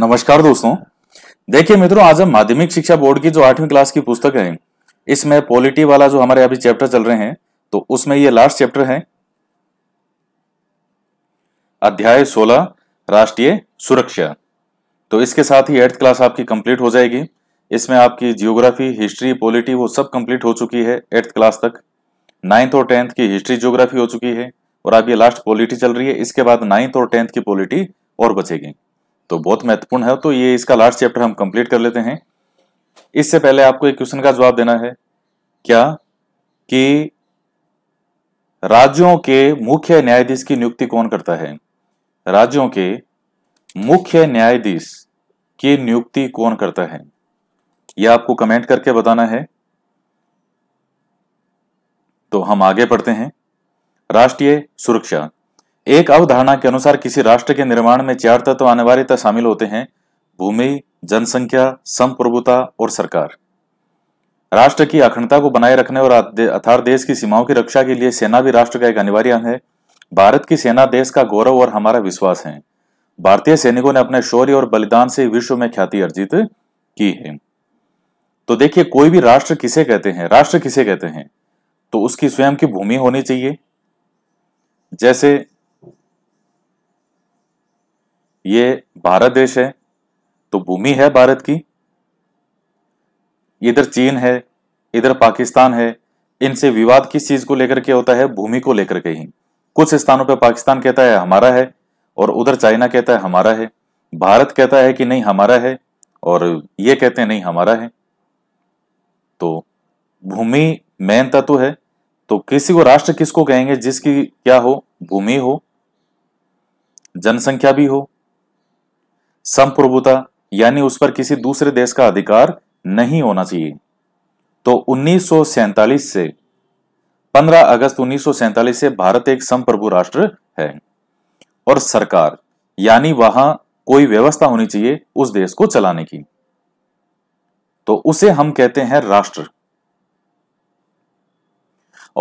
नमस्कार दोस्तों देखिए मित्रों आज हम माध्यमिक शिक्षा बोर्ड की जो आठवीं क्लास की पुस्तक है इसमें पॉलिटी वाला जो हमारे अभी चैप्टर चल रहे हैं तो उसमें ये लास्ट चैप्टर है अध्याय 16 राष्ट्रीय सुरक्षा तो इसके साथ ही एट्थ क्लास आपकी कंप्लीट हो जाएगी इसमें आपकी जियोग्राफी हिस्ट्री पॉलिटी वो सब कंप्लीट हो चुकी है एट्थ क्लास तक नाइन्थ और टेंथ की हिस्ट्री जियोग्राफी हो चुकी है और अब ये लास्ट पॉलिटी चल रही है इसके बाद नाइन्थ और टेंथ की पॉलिटी और बचेगी तो बहुत महत्वपूर्ण है तो ये इसका लास्ट चैप्टर हम कंप्लीट कर लेते हैं इससे पहले आपको एक क्वेश्चन का जवाब देना है क्या कि राज्यों के मुख्य न्यायाधीश की नियुक्ति कौन करता है राज्यों के मुख्य न्यायाधीश की नियुक्ति कौन करता है यह आपको कमेंट करके बताना है तो हम आगे पढ़ते हैं राष्ट्रीय सुरक्षा एक अवधारणा के अनुसार किसी राष्ट्र के निर्माण में चार तत्व अनिवार्यता शामिल होते हैं भूमि जनसंख्या संप्रभुता और सरकार राष्ट्र की अखंडता को बनाए रखने और अथार देश की सीमाओं की रक्षा के लिए सेना भी राष्ट्र का एक अनिवार्य अंग है भारत की सेना देश का गौरव और हमारा विश्वास है भारतीय सैनिकों ने अपने शौर्य और बलिदान से विश्व में ख्याति अर्जित की है तो देखिए कोई भी राष्ट्र किसे कहते हैं राष्ट्र किसे कहते हैं तो उसकी स्वयं की भूमि होनी चाहिए जैसे ये भारत देश है तो भूमि है भारत की इधर चीन है इधर पाकिस्तान है इनसे विवाद किस चीज को लेकर के होता है भूमि को लेकर के ही कुछ स्थानों पर पाकिस्तान कहता है हमारा है और उधर चाइना कहता है हमारा है भारत कहता है कि नहीं हमारा है और ये कहते हैं नहीं हमारा है तो भूमि मेन तत्व है तो किसी को राष्ट्र किसको कहेंगे जिसकी क्या हो भूमि हो जनसंख्या भी हो संप्रभुता यानी उस पर किसी दूसरे देश का अधिकार नहीं होना चाहिए तो उन्नीस से 15 अगस्त उन्नीस से भारत एक संप्रभु राष्ट्र है और सरकार यानी वहां कोई व्यवस्था होनी चाहिए उस देश को चलाने की तो उसे हम कहते हैं राष्ट्र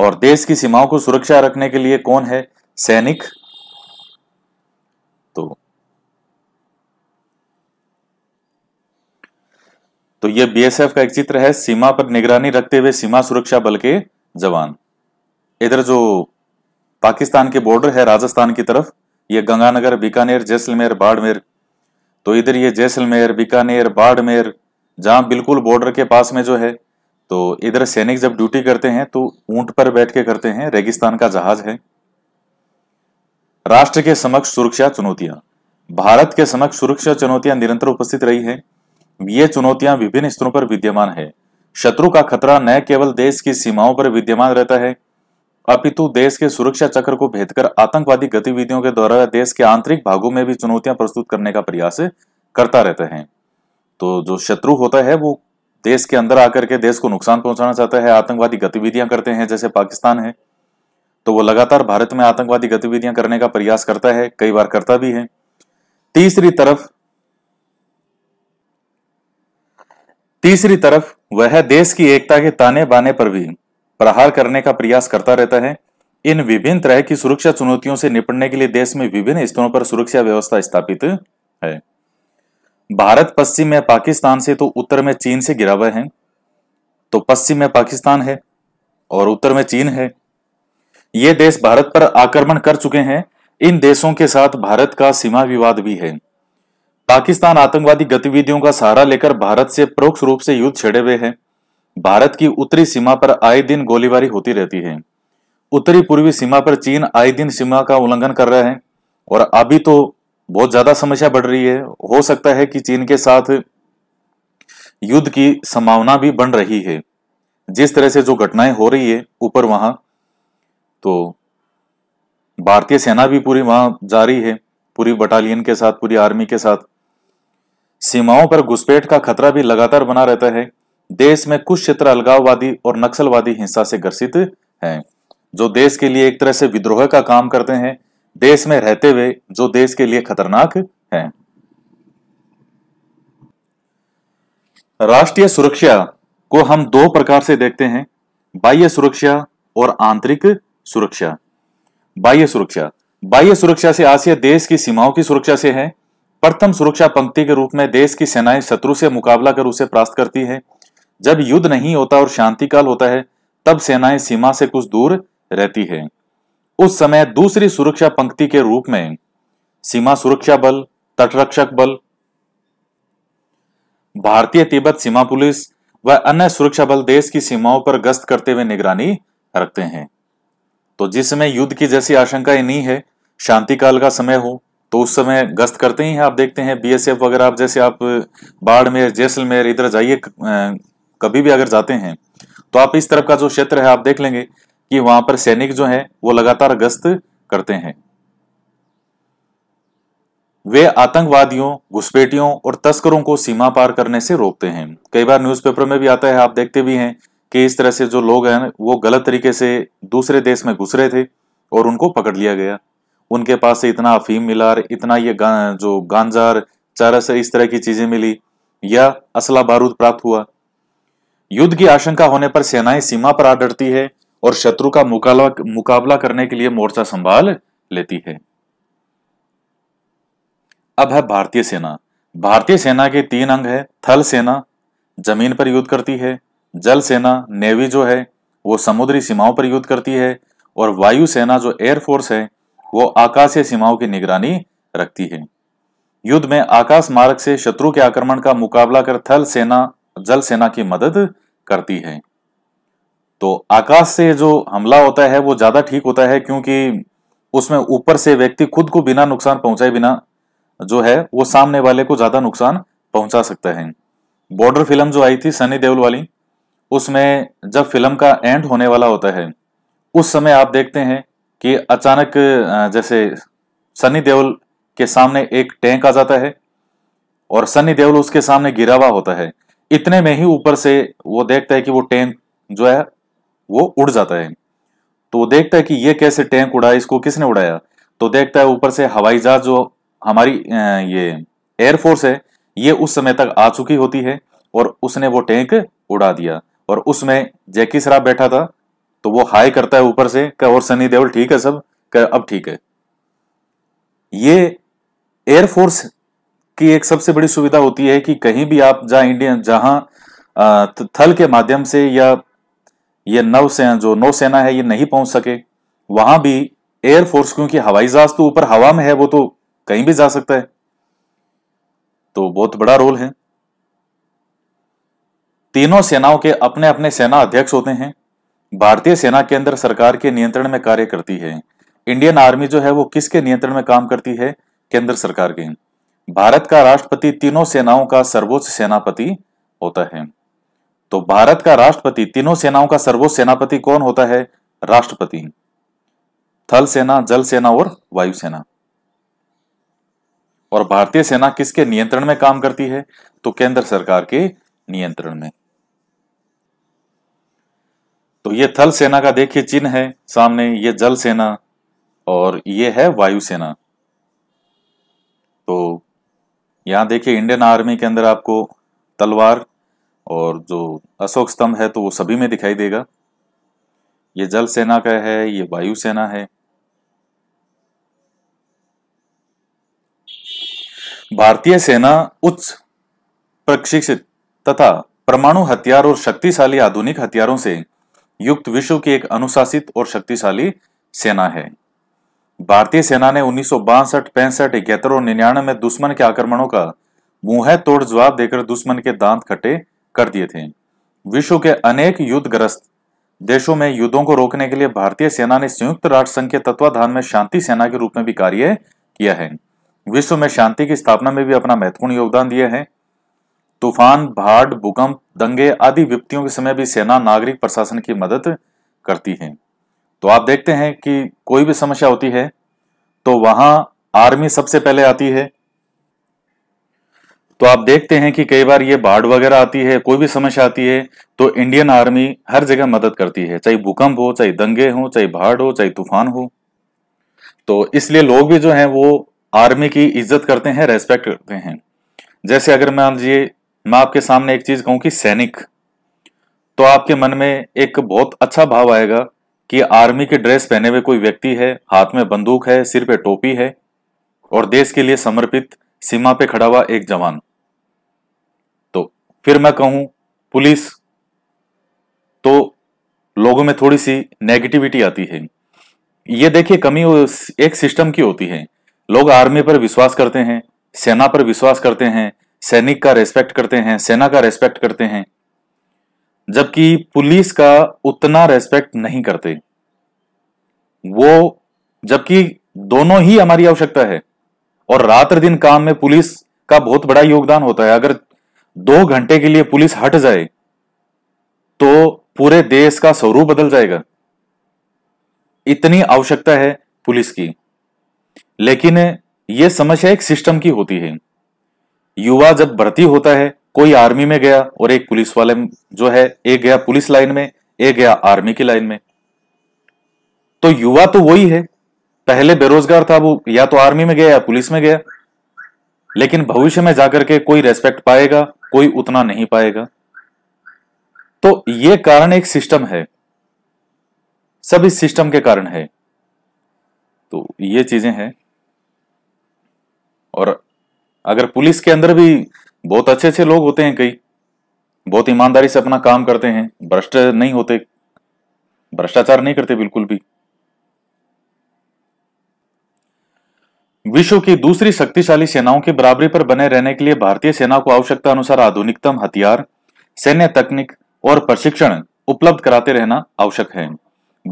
और देश की सीमाओं को सुरक्षा रखने के लिए कौन है सैनिक तो ये बीएसएफ का एक चित्र है सीमा पर निगरानी रखते हुए सीमा सुरक्षा बल के जवान इधर जो पाकिस्तान के बॉर्डर है राजस्थान की तरफ ये गंगानगर बीकानेर जैसलमेर बाड़मेर तो इधर ये जैसलमेर बीकानेर बाड़मेर जहां बिल्कुल बॉर्डर के पास में जो है तो इधर सैनिक जब ड्यूटी करते हैं तो ऊंट पर बैठ के करते हैं रेगिस्तान का जहाज है राष्ट्र के समक्ष सुरक्षा चुनौतियां भारत के समक्ष सुरक्षा चुनौतियां निरंतर उपस्थित रही है ये चुनौतियां विभिन्न स्तरों पर विद्यमान है शत्रु का खतरा न केवल देश की सीमाओं पर विद्यमान रहता है अपितु देश के सुरक्षा चक्र को भेदकर आतंकवादी गतिविधियों के द्वारा देश के आंतरिक भागों में भी चुनौतियां प्रस्तुत करने का प्रयास करता रहता है तो जो शत्रु होता है वो देश के अंदर आकर के देश को नुकसान पहुंचाना चाहता है आतंकवादी गतिविधियां करते हैं जैसे पाकिस्तान है तो वो लगातार भारत में आतंकवादी गतिविधियां करने का प्रयास करता है कई बार करता भी है तीसरी तरफ तीसरी तरफ वह देश की एकता के ताने बाने पर भी प्रहार करने का प्रयास करता रहता है इन विभिन्न तरह की सुरक्षा चुनौतियों से निपटने के लिए देश में विभिन्न स्तरों पर सुरक्षा व्यवस्था स्थापित है भारत पश्चिम में पाकिस्तान से तो उत्तर में चीन से गिरा हुआ है तो पश्चिम में पाकिस्तान है और उत्तर में चीन है ये देश भारत पर आक्रमण कर चुके हैं इन देशों के साथ भारत का सीमा विवाद भी है पाकिस्तान आतंकवादी गतिविधियों का सहारा लेकर भारत से परोक्ष रूप से युद्ध छेड़े हुए है भारत की उत्तरी सीमा पर आए दिन गोलीबारी होती रहती है उत्तरी पूर्वी सीमा पर चीन आए दिन सीमा का उल्लंघन कर रहा है और अभी तो बहुत ज्यादा समस्या बढ़ रही है हो सकता है कि चीन के साथ युद्ध की संभावना भी बन रही है जिस तरह से जो घटनाएं हो रही है ऊपर वहां तो भारतीय सेना भी पूरी वहां जा रही है पूरी बटालियन के साथ पूरी आर्मी के साथ सीमाओं पर घुसपैठ का खतरा भी लगातार बना रहता है देश में कुछ क्षेत्र अलगाववादी और नक्सलवादी हिंसा से ग्रसित हैं जो देश के लिए एक तरह से विद्रोह का काम करते हैं देश में रहते हुए जो देश के लिए खतरनाक है राष्ट्रीय सुरक्षा को हम दो प्रकार से देखते हैं बाह्य सुरक्षा और आंतरिक सुरक्षा बाह्य सुरक्षा बाह्य सुरक्षा से आशय देश की सीमाओं की सुरक्षा से है प्रथम सुरक्षा पंक्ति के रूप में देश की सेनाएं शत्रु से मुकाबला कर उसे प्राप्त करती है जब युद्ध नहीं होता और शांति काल होता है तब सेनाएं सीमा से कुछ दूर रहती है उस समय दूसरी सुरक्षा पंक्ति के रूप में सीमा सुरक्षा बल तटरक्षक बल भारतीय तिब्बत सीमा पुलिस व अन्य सुरक्षा बल देश की सीमाओं पर गश्त करते हुए निगरानी रखते हैं तो जिसमें युद्ध की जैसी आशंका नहीं है शांति काल का समय हो तो उस समय गश्त करते ही आप देखते हैं बीएसएफ वगैरह आप जैसे आप बाड़मेर जैसलमेर इधर जाइए कभी भी अगर जाते हैं तो आप इस तरफ का जो क्षेत्र है आप देख लेंगे कि वहां पर सैनिक जो है वो लगातार गश्त करते हैं वे आतंकवादियों घुसपैठियों और तस्करों को सीमा पार करने से रोकते हैं कई बार न्यूज़पेपर में भी आता है आप देखते भी हैं कि इस तरह से जो लोग हैं वो गलत तरीके से दूसरे देश में घुस रहे थे और उनको पकड़ लिया गया उनके पास से इतना अफीम मिला इतना ये गा, जो गांजार चरस इस तरह की चीजें मिली या असला बारूद प्राप्त हुआ युद्ध की आशंका होने पर सेनाएं सीमा पर आ डरती है और शत्रु का मुकाबला मुकाबला करने के लिए मोर्चा संभाल लेती है अब है भारतीय सेना भारतीय सेना के तीन अंग है थल सेना जमीन पर युद्ध करती है जल सेना नेवी जो है वो समुद्री सीमाओं पर युद्ध करती है और वायु सेना जो एयरफोर्स है वो आकाशीय सीमाओं की निगरानी रखती है युद्ध में आकाश मार्ग से शत्रु के आक्रमण का मुकाबला कर थल सेना जल सेना की मदद करती है तो आकाश से जो हमला होता है वो ज्यादा ठीक होता है क्योंकि उसमें ऊपर से व्यक्ति खुद को बिना नुकसान पहुंचाए बिना जो है वो सामने वाले को ज्यादा नुकसान पहुंचा सकता है बॉर्डर फिल्म जो आई थी सनी देओल वाली उसमें जब फिल्म का एंड होने वाला होता है उस समय आप देखते हैं कि अचानक जैसे सनी देओल के सामने एक टैंक आ जाता है और सनी देओल उसके सामने गिरा हुआ होता है इतने में ही ऊपर से वो देखता है कि वो टैंक जो है वो उड़ जाता है तो वो देखता है कि ये कैसे टैंक उड़ा इसको किसने उड़ाया तो देखता है ऊपर से हवाई जहाज जो हमारी ये एयरफोर्स है ये उस समय तक आ चुकी होती है और उसने वो टैंक उड़ा दिया और उसमें जैकी सराब बैठा था तो वो हाई करता है ऊपर से क्या और सनी देओल ठीक है सब क्या अब ठीक है ये एयरफोर्स की एक सबसे बड़ी सुविधा होती है कि कहीं भी आप जहां इंडियन जहां थल के माध्यम से या ये नौसेना जो नौसेना है ये नहीं पहुंच सके वहां भी एयरफोर्स क्योंकि हवाई जहाज तो ऊपर हवा में है वो तो कहीं भी जा सकता है तो बहुत बड़ा रोल है तीनों सेनाओं के अपने अपने सेना अध्यक्ष होते हैं भारतीय सेना केंद्र सरकार के नियंत्रण में कार्य करती है इंडियन आर्मी जो है वो किसके नियंत्रण में काम करती है केंद्र सरकार के भारत का राष्ट्रपति तीनों सेनाओं का सर्वोच्च सेनापति होता है तो भारत का राष्ट्रपति तीनों सेनाओं का सर्वोच्च सेनापति कौन होता है राष्ट्रपति थल सेना जल सेना और वायु सेना और भारतीय सेना किसके नियंत्रण में काम करती है तो केंद्र सरकार के नियंत्रण में तो ये थल सेना का देखिए चिन्ह है सामने ये जल सेना और ये है वायु सेना तो यहां देखिए इंडियन आर्मी के अंदर आपको तलवार और जो अशोक स्तंभ है तो वो सभी में दिखाई देगा ये जल सेना का है ये वायु सेना है भारतीय सेना उच्च प्रशिक्षित तथा परमाणु हथियार और शक्तिशाली आधुनिक हथियारों से युक्त विश्व की एक अनुशासित और शक्तिशाली सेना है भारतीय सेना ने उन्नीस सौ बासठ पैंसठ इकहत्तर और निन्यानवे में दुश्मन के आक्रमणों का मुंह तोड़ जवाब देकर दुश्मन के दांत खट्टे कर दिए थे विश्व के अनेक युद्धग्रस्त देशों में युद्धों को रोकने के लिए भारतीय सेना ने संयुक्त राष्ट्र संघ के तत्वाधान में शांति सेना के रूप में भी कार्य किया है विश्व में शांति की स्थापना में भी अपना महत्वपूर्ण योगदान दिया है तूफान भाड़ भूकंप दंगे आदि विपत्तियों के समय भी सेना नागरिक प्रशासन की मदद करती है तो आप देखते हैं कि कोई भी समस्या होती है तो वहां आर्मी सबसे पहले आती है तो आप देखते हैं कि कई बार ये बाढ़ वगैरह आती है कोई भी समस्या आती है तो इंडियन आर्मी हर जगह मदद करती है चाहे भूकंप हो चाहे दंगे हो चाहे बाढ़ हो चाहे तूफान हो तो इसलिए लोग भी जो हैं वो आर्मी की इज्जत करते हैं रेस्पेक्ट करते हैं जैसे अगर मान लीजिए मैं आपके सामने एक चीज कहूं कि सैनिक तो आपके मन में एक बहुत अच्छा भाव आएगा कि आर्मी के ड्रेस पहने हुए कोई व्यक्ति है हाथ में बंदूक है सिर पे टोपी है और देश के लिए समर्पित सीमा पे खड़ा हुआ एक जवान तो फिर मैं कहूं पुलिस तो लोगों में थोड़ी सी नेगेटिविटी आती है ये देखिए कमी एक सिस्टम की होती है लोग आर्मी पर विश्वास करते हैं सेना पर विश्वास करते हैं सैनिक का रेस्पेक्ट करते हैं सेना का रेस्पेक्ट करते हैं जबकि पुलिस का उतना रेस्पेक्ट नहीं करते वो जबकि दोनों ही हमारी आवश्यकता है और रात दिन काम में पुलिस का बहुत बड़ा योगदान होता है अगर दो घंटे के लिए पुलिस हट जाए तो पूरे देश का स्वरूप बदल जाएगा इतनी आवश्यकता है पुलिस की लेकिन यह समस्या एक सिस्टम की होती है युवा जब भर्ती होता है कोई आर्मी में गया और एक पुलिस वाले जो है एक गया पुलिस लाइन में एक गया आर्मी की लाइन में तो युवा तो वही है पहले बेरोजगार था वो या तो आर्मी में गया या पुलिस में गया लेकिन भविष्य में जाकर के कोई रेस्पेक्ट पाएगा कोई उतना नहीं पाएगा तो ये कारण एक सिस्टम है सब इस सिस्टम के कारण है तो ये चीजें हैं और अगर पुलिस के अंदर भी बहुत अच्छे अच्छे लोग होते हैं कई बहुत ईमानदारी से अपना काम करते हैं भ्रष्ट नहीं होते भ्रष्टाचार नहीं करते बिल्कुल भी विश्व की दूसरी शक्तिशाली सेनाओं की बराबरी पर बने रहने के लिए भारतीय सेना को आवश्यकता अनुसार आधुनिकतम हथियार सैन्य तकनीक और प्रशिक्षण उपलब्ध कराते रहना आवश्यक है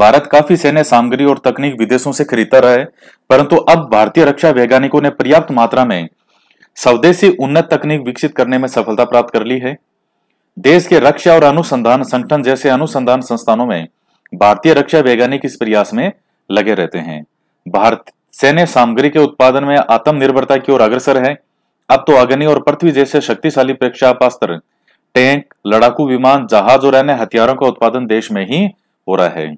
भारत काफी सैन्य सामग्री और तकनीक विदेशों से खरीदता रहा है परंतु अब भारतीय रक्षा वैज्ञानिकों ने पर्याप्त मात्रा में स्वदेशी उन्नत तकनीक विकसित करने में सफलता प्राप्त कर ली है देश के रक्षा और अनुसंधान संगठन जैसे अनुसंधान संस्थानों में भारतीय रक्षा वैज्ञानिक इस प्रयास में लगे रहते हैं भारत सैन्य सामग्री के उत्पादन में आत्मनिर्भरता की ओर अग्रसर है अब तो अग्नि और पृथ्वी जैसे शक्तिशाली प्रेक्षापास्त्र टैंक लड़ाकू विमान जहाज और अन्य हथियारों का उत्पादन देश में ही हो रहा है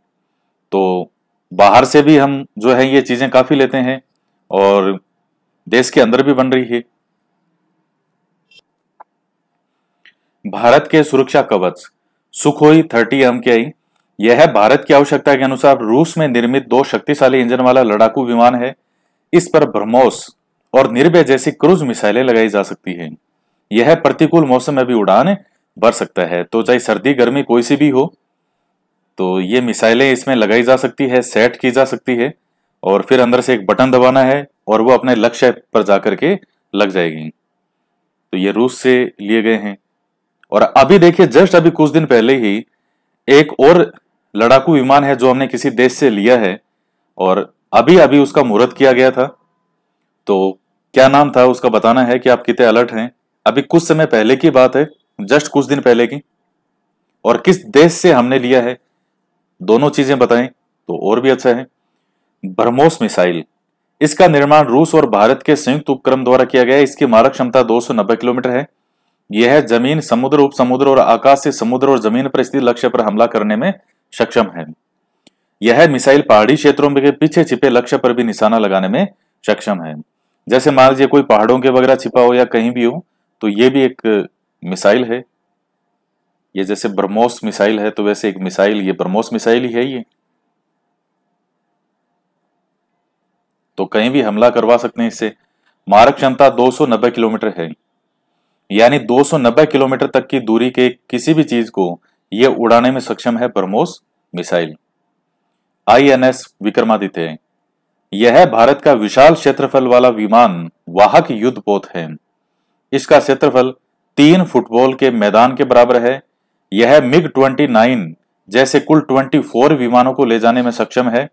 तो बाहर से भी हम जो है ये चीजें काफी लेते हैं और देश के अंदर भी बन रही है भारत के सुरक्षा कवच सुखोई थर्टी एम के आई यह भारत की आवश्यकता के अनुसार रूस में निर्मित दो शक्तिशाली इंजन वाला लड़ाकू विमान है इस पर ब्रह्मोस और निर्भय जैसी क्रूज मिसाइलें लगाई जा सकती है यह प्रतिकूल मौसम में भी उड़ान भर सकता है तो चाहे सर्दी गर्मी कोई सी भी हो तो ये मिसाइलें इसमें लगाई जा सकती है सेट की जा सकती है और फिर अंदर से एक बटन दबाना है और वो अपने लक्ष्य पर जाकर के लग जाएगी तो ये रूस से लिए गए हैं और अभी देखिए जस्ट अभी कुछ दिन पहले ही एक और लड़ाकू विमान है जो हमने किसी देश से लिया है और अभी अभी उसका मुहूर्त किया गया था तो क्या नाम था उसका बताना है कि आप कितने अलर्ट हैं अभी कुछ समय पहले की बात है जस्ट कुछ दिन पहले की और किस देश से हमने लिया है दोनों चीजें बताएं तो और भी अच्छा है ब्रह्मोस मिसाइल इसका निर्माण रूस और भारत के संयुक्त उपक्रम द्वारा किया गया इसकी मारक क्षमता दो किलोमीटर है यह जमीन समुद्र उप समुद्र और आकाश से समुद्र और जमीन पर स्थित लक्ष्य पर हमला करने में सक्षम है यह मिसाइल पहाड़ी क्षेत्रों के पीछे छिपे लक्ष्य पर भी निशाना लगाने में सक्षम है जैसे मान लीजिए कोई पहाड़ों के वगैरह छिपा हो या कहीं भी हो तो ये भी एक मिसाइल है ये जैसे ब्रह्मोस मिसाइल है तो वैसे एक मिसाइल ये ब्रह्मोस मिसाइल ही है ये तो कहीं भी हमला करवा सकते हैं इससे मारक क्षमता दो किलोमीटर है यानी 290 किलोमीटर तक की दूरी के किसी भी चीज को यह उड़ाने में सक्षम है ब्रह्मोस मिसाइल आईएनएस विक्रमादित्य यह भारत का विशाल क्षेत्रफल वाला विमान वाहक युद्ध पोत है इसका क्षेत्रफल तीन फुटबॉल के मैदान के बराबर है यह मिग 29 जैसे कुल 24 विमानों को ले जाने में सक्षम है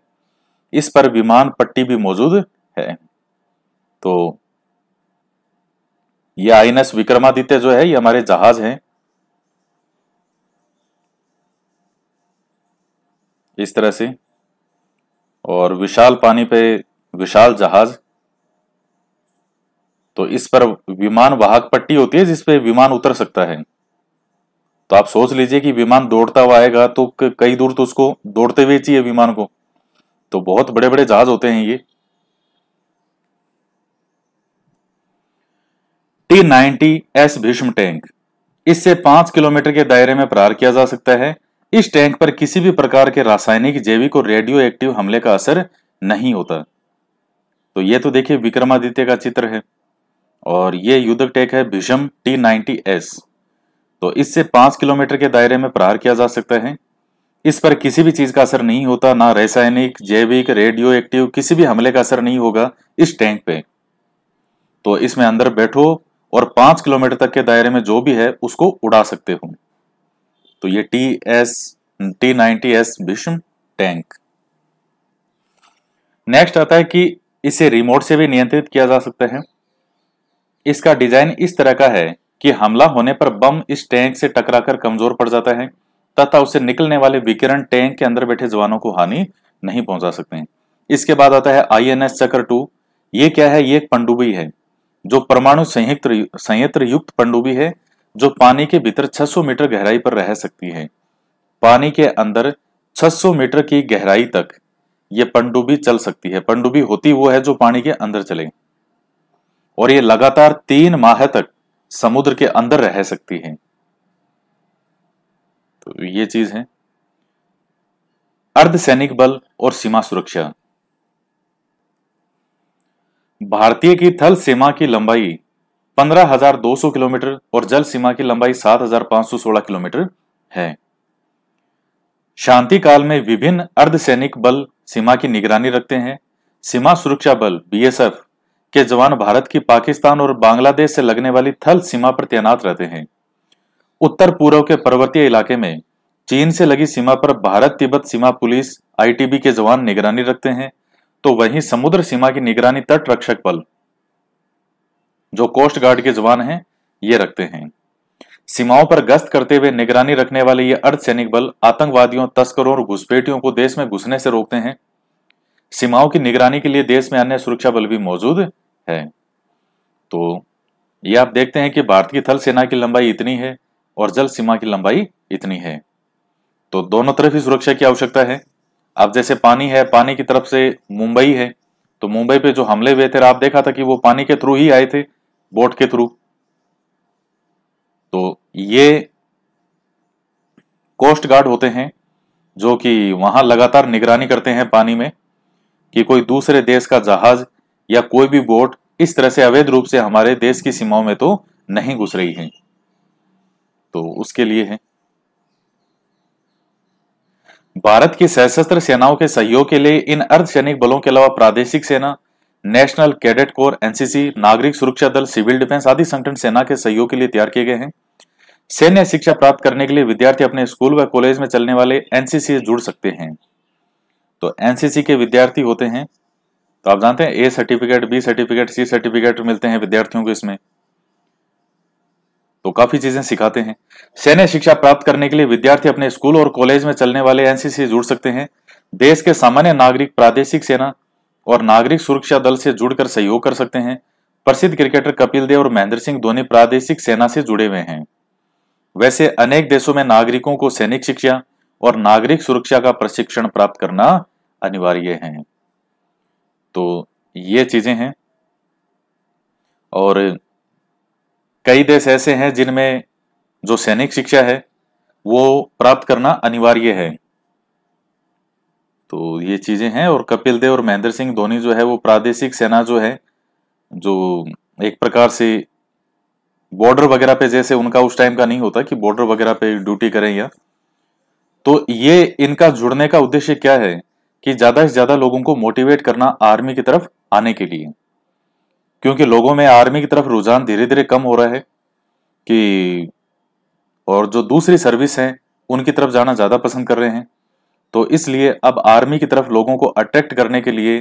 इस पर विमान पट्टी भी मौजूद है तो ये आई एन एस विक्रमादित्य जो है ये हमारे जहाज हैं इस तरह से और विशाल पानी पे विशाल जहाज तो इस पर विमान वाहक पट्टी होती है जिसपे विमान उतर सकता है तो आप सोच लीजिए कि विमान दौड़ता हुआ आएगा तो कई दूर तो उसको दौड़ते हुए चाहिए विमान को तो बहुत बड़े बड़े जहाज होते हैं ये D ninety S Bhishma tank इससे पांच किलोमीटर के दायरे में प्रहार किया जा सकता है इस टैंक पर किसी भी प्रकार के रासायनिक जैविक और रेडियो एक्टिव हमले का असर नहीं होता तो ये तो देखिए विक्रमादित्य का चित्र है और ये युद्धक टैंक है भीषम टी नाइनटी एस तो इससे पांच किलोमीटर के दायरे में प्रहार किया जा सकता है इस पर किसी भी चीज का असर नहीं होता ना रासायनिक जैविक रेडियो एक्टिव किसी भी हमले का असर नहीं होगा इस टैंक पे तो इसमें अंदर बैठो और पांच किलोमीटर तक के दायरे में जो भी है उसको उड़ा सकते हो तो ये T S T ninety S Bhishma tank next आता है कि इसे रिमोट से भी नियंत्रित किया जा सकता है इसका डिजाइन इस तरह का है कि हमला होने पर बम इस टैंक से टकराकर कमजोर पड़ जाता है तथा उससे निकलने वाले विकिरण टैंक के अंदर बैठे जवानों को हानि नहीं पहुंचा सकते हैं इसके बाद आता है आईएनएस चक्र टू ये क्या है ये एक पंडुबी है जो परमाणु संयंत्र संयंत्र युक्त पंडुबी है जो पानी के भीतर 600 मीटर गहराई पर रह सकती है पानी के अंदर 600 मीटर की गहराई तक ये पंडुबी चल सकती है पंडुबी होती वो है जो पानी के अंदर चले और ये लगातार तीन माह तक समुद्र के अंदर रह सकती है तो ये चीज है अर्धसैनिक बल और सीमा सुरक्षा भारतीय की थल सीमा की लंबाई 15,200 किलोमीटर और जल सीमा की लंबाई 7,516 किलोमीटर है शांति काल में विभिन्न अर्धसैनिक बल सीमा की निगरानी रखते हैं सीमा सुरक्षा बल बीएसएफ के जवान भारत की पाकिस्तान और बांग्लादेश से लगने वाली थल सीमा पर तैनात रहते हैं उत्तर पूर्व के पर्वतीय इलाके में चीन से लगी सीमा पर भारत तिब्बत सीमा पुलिस आईटीबी के जवान निगरानी रखते हैं तो वहीं समुद्र सीमा की निगरानी तट रक्षक बल जो कोस्ट गार्ड के जवान हैं ये रखते हैं सीमाओं पर गश्त करते हुए निगरानी रखने वाले ये अर्धसैनिक बल आतंकवादियों तस्करों और घुसपैठियों को देश में घुसने से रोकते हैं सीमाओं की निगरानी के लिए देश में अन्य सुरक्षा बल भी मौजूद है तो ये आप देखते हैं कि भारतीय थल सेना की लंबाई इतनी है और जल सीमा की लंबाई इतनी है तो दोनों तरफ ही सुरक्षा की आवश्यकता है अब जैसे पानी है पानी की तरफ से मुंबई है तो मुंबई पे जो हमले हुए थे आप देखा था कि वो पानी के थ्रू ही आए थे बोट के थ्रू तो ये कोस्ट गार्ड होते हैं जो कि वहां लगातार निगरानी करते हैं पानी में कि कोई दूसरे देश का जहाज या कोई भी बोट इस तरह से अवैध रूप से हमारे देश की सीमाओं में तो नहीं घुस रही है तो उसके लिए है भारत की सशस्त्र सेनाओं के सहयोग के लिए इन अर्धसैनिक बलों के अलावा प्रादेशिक सेना नेशनल कैडेट कोर एनसीसी नागरिक सुरक्षा दल सिविल डिफेंस आदि संगठन सेना के सहयोग के लिए तैयार किए गए हैं सैन्य शिक्षा प्राप्त करने के लिए विद्यार्थी अपने स्कूल व कॉलेज में चलने वाले एनसीसी से जुड़ सकते हैं तो एनसीसी के विद्यार्थी होते हैं तो आप जानते हैं A certificate B certificate C certificate मिलते हैं विद्यार्थियों को इसमें तो काफी चीजें सिखाते हैं सैन्य शिक्षा प्राप्त करने के लिए विद्यार्थी अपने स्कूल और कॉलेज में चलने वाले एनसीसी जुड़ सकते हैं देश के सामान्य नागरिक प्रादेशिक सेना और नागरिक सुरक्षा दल से जुड़कर सहयोग कर सकते हैं प्रसिद्ध क्रिकेटर कपिल देव और महेंद्र सिंह धोनी प्रादेशिक सेना से जुड़े हुए हैं वैसे अनेक देशों में नागरिकों को सैनिक शिक्षा और नागरिक सुरक्षा का प्रशिक्षण प्राप्त करना अनिवार्य है तो ये चीजें हैं और कई देश ऐसे हैं जिनमें जो सैनिक शिक्षा है वो प्राप्त करना अनिवार्य है तो ये चीज़ें हैं और कपिल देव और महेंद्र सिंह धोनी जो है वो प्रादेशिक सेना जो है जो एक प्रकार से बॉर्डर वगैरह पे जैसे उनका उस टाइम का नहीं होता कि बॉर्डर वगैरह पे ड्यूटी करें या तो ये इनका जुड़ने का उद्देश्य क्या है कि ज़्यादा से ज़्यादा लोगों को मोटिवेट करना आर्मी की तरफ आने के लिए क्योंकि लोगों में आर्मी की तरफ रुझान धीरे धीरे कम हो रहा है कि और जो दूसरी सर्विस हैं उनकी तरफ जाना ज़्यादा पसंद कर रहे हैं तो इसलिए अब आर्मी की तरफ लोगों को अट्रैक्ट करने के लिए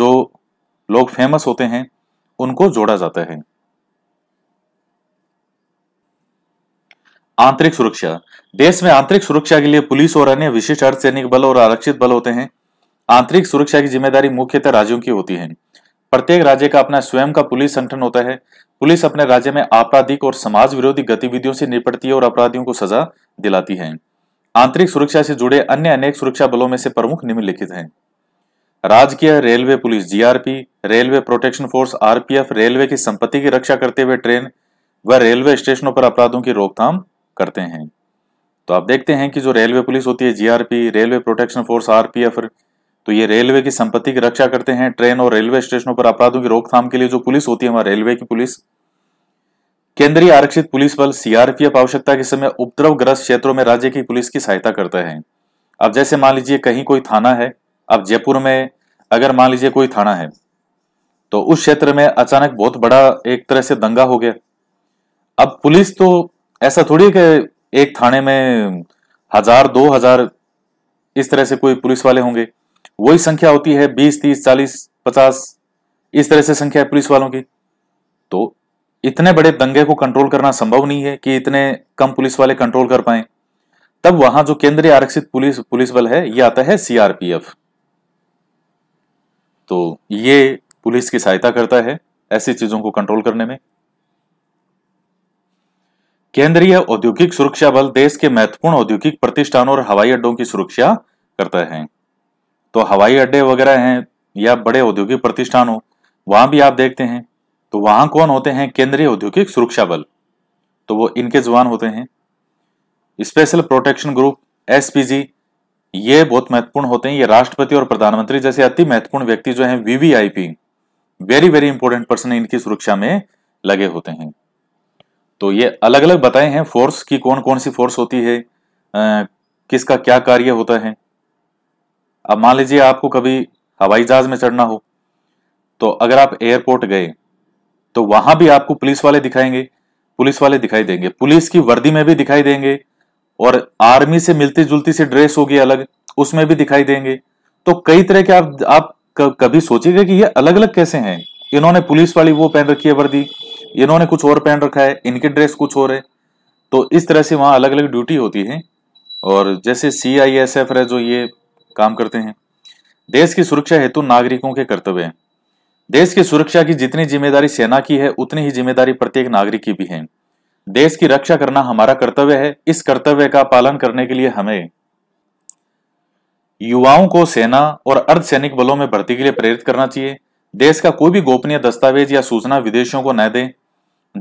जो लोग फेमस होते हैं उनको जोड़ा जाता है आंतरिक सुरक्षा देश में आंतरिक सुरक्षा के लिए पुलिस और अन्य विशिष्ट अर्धसैनिक सैनिक बल और आरक्षित बल होते हैं आंतरिक सुरक्षा की जिम्मेदारी मुख्यतः राज्यों की होती है प्रत्येक राज्य का अपना स्वयं का पुलिस संगठन होता है पुलिस अपने राज्य में आपराधिक और समाज विरोधी गतिविधियों से निपटती है और अपराधियों को सजा दिलाती है आंतरिक सुरक्षा से जुड़े अन्य अनेक सुरक्षा बलों में से प्रमुख निम्नलिखित हैं राजकीय railway police GRP railway protection force RPF railway की संपत्ति की रक्षा करते हुए ट्रेन व रेलवे स्टेशनों पर अपराधों की रोकथाम करते हैं तो आप देखते हैं कि जो रेलवे पुलिस होती है GRP railway protection force RPF तो ये रेलवे की संपत्ति की रक्षा करते हैं ट्रेन और रेलवे स्टेशनों पर अपराधों की रोकथाम के लिए जो पुलिस होती है हमारे रेलवे की पुलिस केंद्रीय आरक्षित पुलिस बल सीआरपीएफ आवश्यकता के समय उपद्रव ग्रस्त क्षेत्रों में राज्य की पुलिस की सहायता करते हैं अब जैसे मान लीजिए कहीं कोई थाना है अब जयपुर में अगर मान लीजिए कोई थाना है तो उस क्षेत्र में अचानक बहुत बड़ा एक तरह से दंगा हो गया अब पुलिस तो ऐसा थोड़ी है कि एक थाने में हजार दो हजार इस तरह से कोई पुलिस वाले होंगे वही संख्या होती है बीस तीस चालीस पचास इस तरह से संख्या है पुलिस वालों की तो इतने बड़े दंगे को कंट्रोल करना संभव नहीं है कि इतने कम पुलिस वाले कंट्रोल कर पाए तब वहां जो केंद्रीय आरक्षित पुलिस पुलिस बल है ये आता है सीआरपीएफ तो ये पुलिस की सहायता करता है ऐसी चीजों को कंट्रोल करने में केंद्रीय औद्योगिक सुरक्षा बल देश के महत्वपूर्ण औद्योगिक प्रतिष्ठानों और हवाई अड्डों की सुरक्षा करता है तो हवाई अड्डे वगैरह हैं या बड़े औद्योगिक प्रतिष्ठान हो वहां भी आप देखते हैं तो वहां कौन होते हैं केंद्रीय औद्योगिक सुरक्षा बल तो वो इनके जवान होते हैं स्पेशल प्रोटेक्शन ग्रुप एसपीजी ये बहुत महत्वपूर्ण होते हैं ये राष्ट्रपति और प्रधानमंत्री जैसे अति महत्वपूर्ण व्यक्ति जो है VVIP very very important person इनकी सुरक्षा में लगे होते हैं तो ये अलग अलग बताए हैं फोर्स की कौन कौन सी फोर्स होती है आ, किसका क्या कार्य होता है अब मान लीजिए आपको कभी हवाई जहाज में चढ़ना हो तो अगर आप एयरपोर्ट गए तो वहां भी आपको पुलिस वाले दिखाएंगे पुलिस वाले दिखाई देंगे पुलिस की वर्दी में भी दिखाई देंगे और आर्मी से मिलती जुलती सी ड्रेस होगी अलग उसमें भी दिखाई देंगे तो कई तरह के आप आप कभी सोचिएगा कि ये अलग अलग कैसे हैं इन्होंने पुलिस वाली वो पहन रखी है वर्दी इन्होंने कुछ और पहन रखा है इनकी ड्रेस कुछ और है तो इस तरह से वहां अलग अलग ड्यूटी होती है और जैसे सी आई एस एफ है जो ये काम करते हैं देश की सुरक्षा हेतु नागरिकों के कर्तव्य हैं देश की सुरक्षा की जितनी जिम्मेदारी सेना की है उतनी ही जिम्मेदारी प्रत्येक नागरिक की भी है देश की रक्षा करना हमारा कर्तव्य है इस कर्तव्य का पालन करने के लिए हमें युवाओं को सेना और अर्धसैनिक बलों में भर्ती के लिए प्रेरित करना चाहिए देश का कोई भी गोपनीय दस्तावेज या सूचना विदेशियों को न दे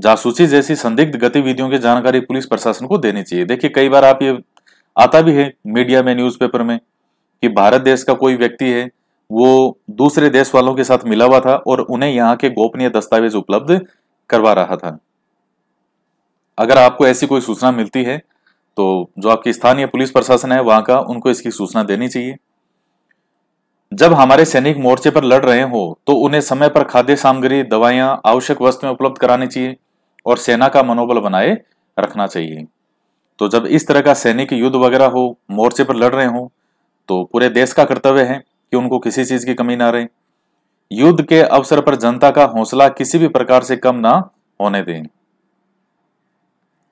जासूसी जैसी संदिग्ध गतिविधियों की जानकारी पुलिस प्रशासन को देनी चाहिए देखिए कई बार आप ये आता भी है मीडिया में न्यूज में कि भारत देश का कोई व्यक्ति है वो दूसरे देश वालों के साथ मिला हुआ था और उन्हें यहाँ के गोपनीय दस्तावेज उपलब्ध करवा रहा था अगर आपको ऐसी कोई सूचना मिलती है तो जो आपकी स्थानीय पुलिस प्रशासन है वहां का उनको इसकी सूचना देनी चाहिए जब हमारे सैनिक मोर्चे पर लड़ रहे हो तो उन्हें समय पर खाद्य सामग्री दवाइयां आवश्यक वस्तुएं उपलब्ध करानी चाहिए और सेना का मनोबल बनाए रखना चाहिए तो जब इस तरह का सैनिक युद्ध वगैरह हो मोर्चे पर लड़ रहे हो तो पूरे देश का कर्तव्य है कि उनको किसी चीज की कमी ना रहे युद्ध के अवसर पर जनता का हौसला किसी भी प्रकार से कम ना होने दें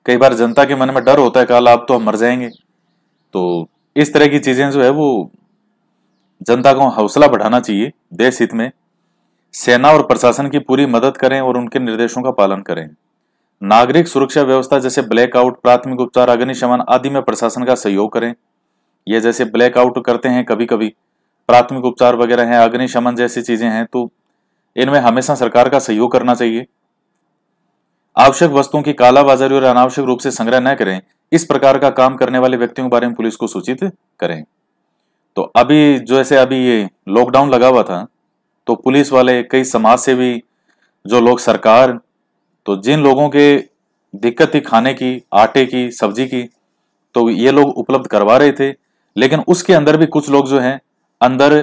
कई बार जनता के मन में डर होता है कल आप तो हम मर जाएंगे तो इस तरह की चीजें जो है वो जनता को हौसला बढ़ाना चाहिए देश हित में सेना और प्रशासन की पूरी मदद करें और उनके निर्देशों का पालन करें नागरिक सुरक्षा व्यवस्था जैसे ब्लैकआउट प्राथमिक उपचार अग्निशमन आदि में प्रशासन का सहयोग करें ये जैसे ब्लैक आउट करते हैं कभी कभी प्राथमिक उपचार वगैरह हैं अग्निशमन जैसी चीजें हैं तो इनमें हमेशा सरकार का सहयोग करना चाहिए आवश्यक वस्तुओं की कालाबाजारी और अनावश्यक रूप से संग्रह न करें इस प्रकार का काम करने वाले व्यक्तियों के बारे में पुलिस को सूचित करें तो अभी जो ऐसे अभी ये लॉकडाउन लगा हुआ था तो पुलिस वाले कई समाज से भी जो लोग सरकार तो जिन लोगों के दिक्कत थी खाने की आटे की सब्जी की तो ये लोग उपलब्ध करवा रहे थे लेकिन उसके अंदर भी कुछ लोग जो हैं अंदर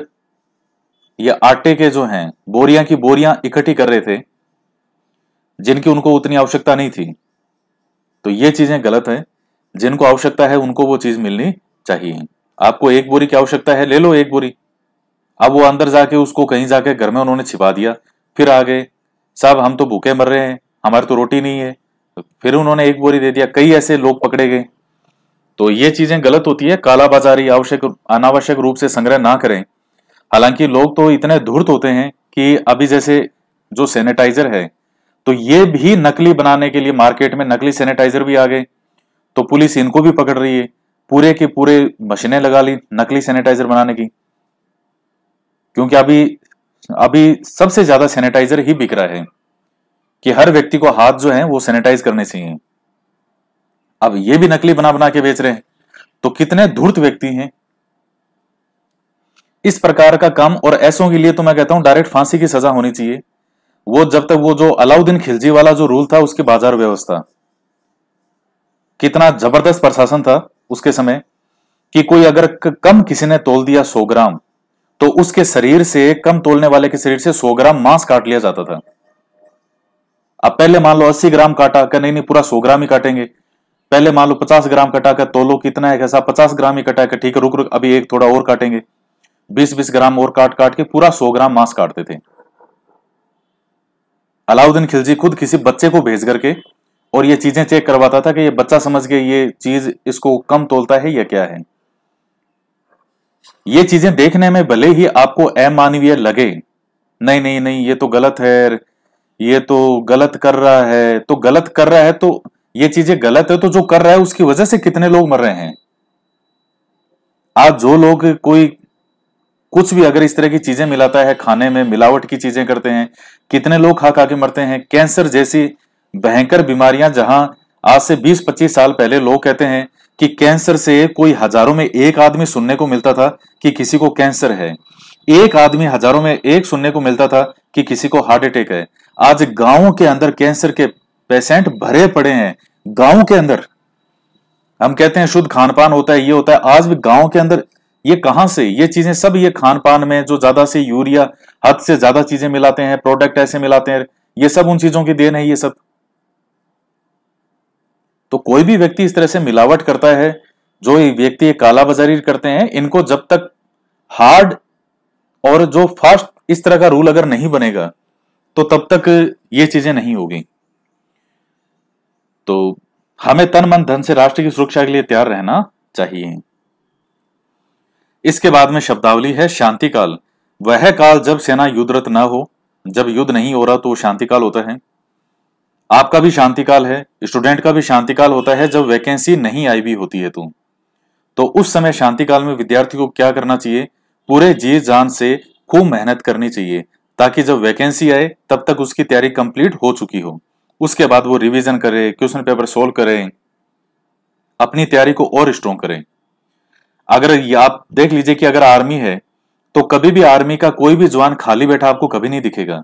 ये आटे के जो हैं बोरियां की बोरियां इकट्ठी कर रहे थे जिनकी उनको उतनी आवश्यकता नहीं थी तो ये चीजें गलत है जिनको आवश्यकता है उनको वो चीज मिलनी चाहिए आपको एक बोरी की आवश्यकता है ले लो एक बोरी अब वो अंदर जाके उसको कहीं जाके घर में उन्होंने छिपा दिया फिर आ गए साहब हम तो भूखे मर रहे हैं हमारे तो रोटी नहीं है फिर उन्होंने एक बोरी दे दिया कई ऐसे लोग पकड़े गए तो ये चीजें गलत होती है कालाबाजारी आवश्यक अनावश्यक रूप से संग्रह ना करें हालांकि लोग तो इतने धूर्त होते हैं कि अभी जैसे जो सैनिटाइजर है तो ये भी नकली बनाने के लिए मार्केट में नकली सैनिटाइजर भी आ गए तो पुलिस इनको भी पकड़ रही है पूरे के पूरे मशीनें लगा ली नकली सैनिटाइजर बनाने की क्योंकि अभी अभी सबसे ज्यादा सैनिटाइजर ही बिक रहा है कि हर व्यक्ति को हाथ जो है वो सैनिटाइज करने चाहिए अब ये भी नकली बना बना के बेच रहे हैं तो कितने धूर्त व्यक्ति हैं इस प्रकार का काम और ऐसों के लिए तो मैं कहता हूं डायरेक्ट फांसी की सजा होनी चाहिए वो जब तक वो जो अलाउद्दीन खिलजी वाला जो रूल था उसकी बाजार व्यवस्था कितना जबरदस्त प्रशासन था उसके समय कि कोई अगर कम किसी ने तोल दिया सौ ग्राम तो उसके शरीर से कम तोलने वाले के शरीर से सौ ग्राम मांस काट लिया जाता था अब पहले मान लो अस्सी ग्राम काटा क्या नहीं नहीं पूरा सौ ग्राम ही काटेंगे पहले मान लो पचास ग्राम कटा कर तोलो कितना है कैसा पचास ग्राम ही कटा कर ठीक है रुक रुक अभी एक थोड़ा और काटेंगे बीस बीस ग्राम और काट काट के पूरा सौ ग्राम मांस काटते थे अलाउद्दीन खिलजी खुद किसी बच्चे को भेज करके और ये चीजें चेक करवाता था कि ये बच्चा समझ के ये चीज इसको कम तोलता है या क्या है ये चीजें देखने में भले ही आपको अमानवीय लगे नहीं नहीं नहीं ये तो गलत है ये तो गलत कर रहा है तो गलत कर रहा है तो ये चीजें गलत है तो जो कर रहा है उसकी वजह से कितने लोग मर रहे हैं आज जो लोग कोई कुछ भी अगर इस तरह की चीजें मिलाता है खाने में मिलावट की चीजें करते हैं कितने लोग खा खा के मरते हैं कैंसर जैसी भयंकर बीमारियां जहां आज से 20-25 साल पहले लोग कहते हैं कि कैंसर से कोई हजारों में एक आदमी सुनने को मिलता था कि किसी को कैंसर है एक आदमी हजारों में एक सुनने को मिलता था कि किसी को हार्ट अटैक है आज गांवों के अंदर कैंसर के पेशेंट भरे पड़े हैं गांव के अंदर हम कहते हैं शुद्ध खान पान होता है ये होता है आज भी गांव के अंदर ये कहां से ये चीजें सब ये खान पान में जो ज्यादा से यूरिया हद से ज्यादा चीजें मिलाते हैं प्रोडक्ट ऐसे मिलाते हैं ये सब उन चीजों की देन है ये सब तो कोई भी व्यक्ति इस तरह से मिलावट करता है जो ये व्यक्ति ये कालाबाजारी करते हैं इनको जब तक हार्ड और जो फास्ट इस तरह का रूल अगर नहीं बनेगा तो तब तक ये चीजें नहीं होगी तो हमें तन मन धन से राष्ट्र की सुरक्षा के लिए तैयार रहना चाहिए इसके बाद में शब्दावली है शांति काल वह काल जब सेना युद्धरत न हो जब युद्ध नहीं हो रहा तो शांति काल होता है आपका भी शांति काल है स्टूडेंट का भी शांति काल होता है जब वैकेंसी नहीं आई भी होती है तो तो उस समय शांति काल में विद्यार्थी को क्या करना चाहिए पूरे जी जान से खूब मेहनत करनी चाहिए ताकि जब वैकेंसी आए तब तक उसकी तैयारी कंप्लीट हो चुकी हो उसके बाद वो रिवीजन करें क्वेश्चन पेपर सोल्व करें अपनी तैयारी को और स्ट्रॉन्ग करें अगर आप देख लीजिए कि अगर आर्मी है तो कभी भी आर्मी का कोई भी जवान खाली बैठा आपको कभी नहीं दिखेगा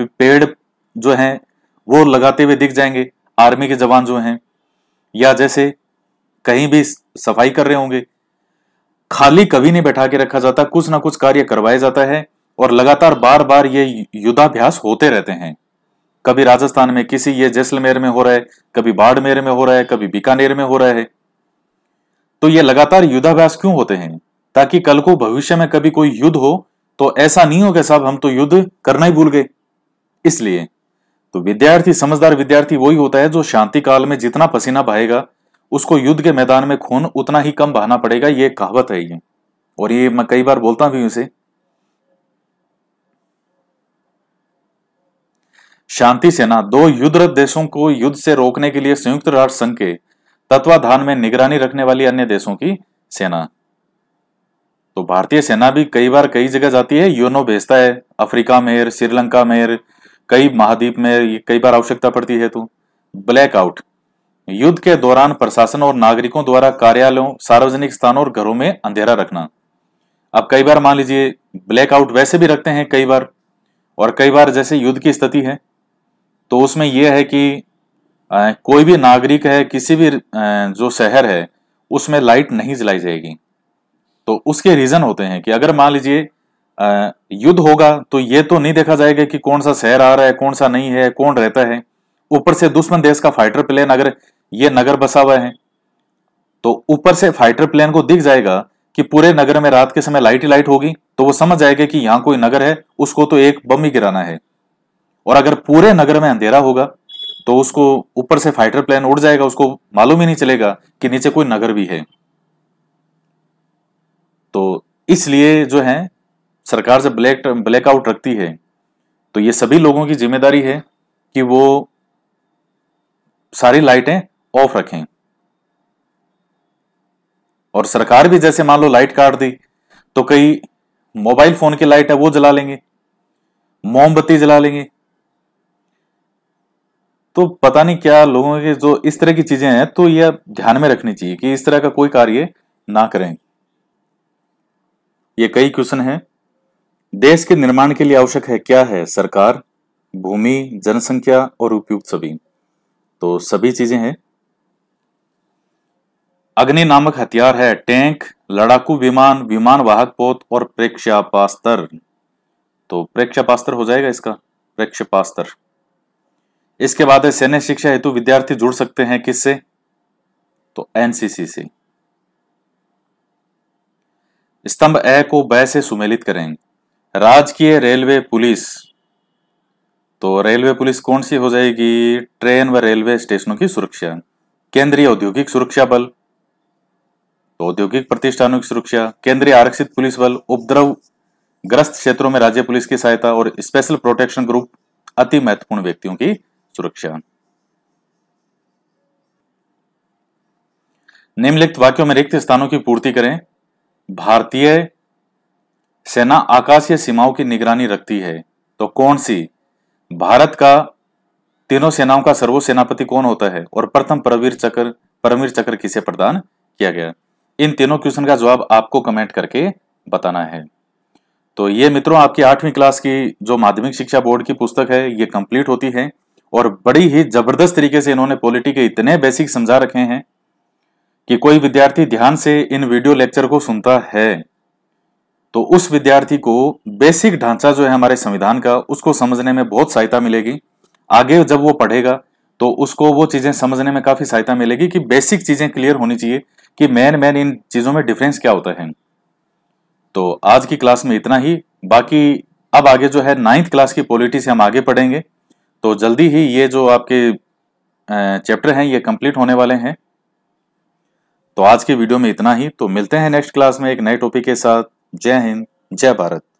पेड़ जो हैं वो लगाते हुए दिख जाएंगे आर्मी के जवान जो हैं या जैसे कहीं भी सफाई कर रहे होंगे खाली कभी नहीं बैठा के रखा जाता कुछ ना कुछ कार्य करवाया जाता है और लगातार बार बार ये युद्धाभ्यास होते रहते हैं कभी राजस्थान में किसी ये जैसलमेर में हो रहा है कभी बाड़मेर में हो रहा है कभी बीकानेर में हो रहा है तो ये लगातार युद्धाभ्यास क्यों होते हैं ताकि कल को भविष्य में कभी कोई युद्ध हो तो ऐसा नहीं हो कि साहब हम तो युद्ध करना ही भूल गए इसलिए तो विद्यार्थी समझदार विद्यार्थी वही होता है जो शांति काल में जितना पसीना बहेगा उसको युद्ध के मैदान में खून उतना ही कम बहाना पड़ेगा ये कहावत है ये और ये मैं कई बार बोलता भी हूं इसे शांति सेना दो युद्धरत देशों को युद्ध से रोकने के लिए संयुक्त राष्ट्र संघ के तत्वाधान में निगरानी रखने वाली अन्य देशों की सेना तो भारतीय सेना भी कई बार कई जगह जाती है यूनो भेजता है अफ्रीका में श्रीलंका में कई महाद्वीप में कई बार आवश्यकता पड़ती है तो ब्लैकआउट युद्ध के दौरान प्रशासन और नागरिकों द्वारा कार्यालयों सार्वजनिक स्थानों और घरों में अंधेरा रखना अब कई बार मान लीजिए ब्लैकआउट वैसे भी रखते हैं कई बार और कई बार जैसे युद्ध की स्थिति है तो उसमें यह है कि कोई भी नागरिक है किसी भी जो शहर है उसमें लाइट नहीं जलाई जाएगी तो उसके रीजन होते हैं कि अगर मान लीजिए युद्ध होगा तो ये तो नहीं देखा जाएगा कि कौन सा शहर आ रहा है कौन सा नहीं है कौन रहता है ऊपर से दुश्मन देश का फाइटर प्लेन अगर ये नगर बसा हुआ है तो ऊपर से फाइटर प्लेन को दिख जाएगा कि पूरे नगर में रात के समय लाइट ही लाइट होगी तो वो समझ जाएगा कि यहां कोई नगर है उसको तो एक बम ही गिराना है और अगर पूरे नगर में अंधेरा होगा तो उसको ऊपर से फाइटर प्लेन उड़ जाएगा उसको मालूम ही नहीं चलेगा कि नीचे कोई नगर भी है तो इसलिए जो है सरकार जब ब्लैक ब्लैकआउट रखती है तो ये सभी लोगों की जिम्मेदारी है कि वो सारी लाइटें ऑफ रखें और सरकार भी जैसे मान लो लाइट काट दी तो कई मोबाइल फोन की लाइट है वो जला लेंगे मोमबत्ती जला लेंगे तो पता नहीं क्या लोगों के जो इस तरह की चीजें हैं तो यह ध्यान में रखनी चाहिए कि इस तरह का कोई कार्य ना करें ये कई क्वेश्चन हैं देश के निर्माण के लिए आवश्यक है क्या है सरकार भूमि जनसंख्या और उपयुक्त सभी तो सभी चीजें हैं अग्नि नामक हथियार है टैंक लड़ाकू विमान विमान वाहक पोत और प्रेक्षापास्त्र तो प्रेक्षापास्त्र हो जाएगा इसका प्रेक्षापास्त्र इसके बाद है सैन्य शिक्षा हेतु विद्यार्थी जुड़ सकते हैं किससे तो एनसीसी से स्तंभ ए को ब से सुमेलित करें राजकीय रेलवे पुलिस तो रेलवे पुलिस कौन सी हो जाएगी ट्रेन व रेलवे स्टेशनों की सुरक्षा केंद्रीय औद्योगिक सुरक्षा बल तो औद्योगिक प्रतिष्ठानों की सुरक्षा केंद्रीय आरक्षित पुलिस बल उपद्रव ग्रस्त क्षेत्रों में राज्य पुलिस की सहायता और स्पेशल प्रोटेक्शन ग्रुप अति महत्वपूर्ण व्यक्तियों की सुरक्षा निम्नलिखित वाक्यों में रिक्त स्थानों की पूर्ति करें भारतीय सेना आकाशीय सीमाओं की निगरानी रखती है तो कौन सी भारत का तीनों सेनाओं का सर्वोच्च सेनापति कौन होता है और प्रथम परमवीर चक्र परमवीर चक्र किसे प्रदान किया गया इन तीनों क्वेश्चन का जवाब आपको कमेंट करके बताना है तो ये मित्रों आपकी आठवीं क्लास की जो माध्यमिक शिक्षा बोर्ड की पुस्तक है ये कंप्लीट होती है और बड़ी ही जबरदस्त तरीके से इन्होंने पॉलिटी के इतने बेसिक समझा रखे हैं कि कोई विद्यार्थी ध्यान से इन वीडियो लेक्चर को सुनता है तो उस विद्यार्थी को बेसिक ढांचा जो है हमारे संविधान का उसको समझने में बहुत सहायता मिलेगी आगे जब वो पढ़ेगा तो उसको वो चीजें समझने में काफी सहायता मिलेगी कि बेसिक चीजें क्लियर होनी चाहिए कि मैन मैन इन चीजों में डिफरेंस क्या होता है तो आज की क्लास में इतना ही बाकी अब आगे जो है नाइन्थ क्लास की पॉलिटी से हम आगे पढ़ेंगे तो जल्दी ही ये जो आपके चैप्टर हैं ये कंप्लीट होने वाले हैं तो आज की वीडियो में इतना ही तो मिलते हैं नेक्स्ट क्लास में एक नए टॉपिक के साथ जय हिंद जय भारत